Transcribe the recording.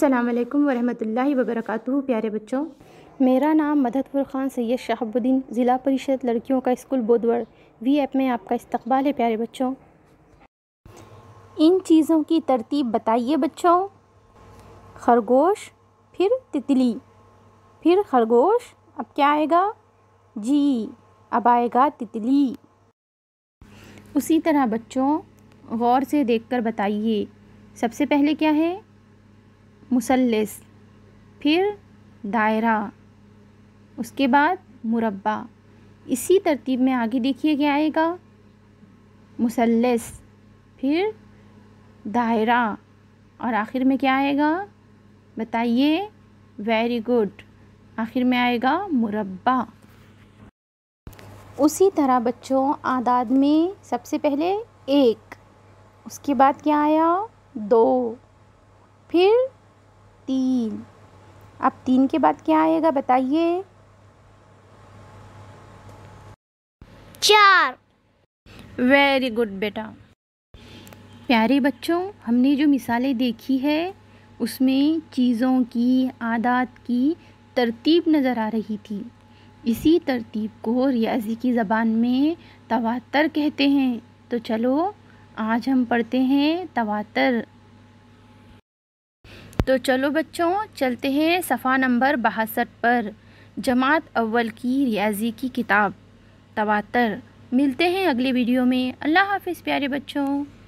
असलकम वरहमल वरक प्यारे बच्चों मेरा नाम मदतपुर ख़ान सैयद शहाबुद्दीन ज़िला परिषद लड़कियों का स्कूल बोधवर वी एप में आपका इस्तबाल है प्यारे बच्चों इन चीज़ों की तरतीब बताइए बच्चों खरगोश फिर तितली फिर खरगोश अब क्या आएगा जी अब आएगा तितली उसी तरह बच्चों गौर से देखकर बताइए सबसे पहले क्या है मुसलस फिर दायरा उसके बाद मुरबा इसी तरतीब में आगे देखिए क्या आएगा मुसलस फिर दायरा और आखिर में क्या आएगा बताइए वेरी गुड आखिर में आएगा मुरबा उसी तरह बच्चों आदाद में सबसे पहले एक उसके बाद क्या आया दो फिर अब तीन के बाद क्या आएगा बताइए चार वेरी गुड बेटा प्यारे बच्चों हमने जो मिसालें देखी है उसमें चीज़ों की आदात की तरतीब नज़र आ रही थी इसी तरतीब को रियाजी की ज़बान में तवातर कहते हैं तो चलो आज हम पढ़ते हैं तवातर तो चलो बच्चों चलते हैं सफ़ा नंबर बहासठ पर जमात अव्वल की रियाजी की किताब तवातर मिलते हैं अगले वीडियो में अल्लाह हाफिज़ प्यारे बच्चों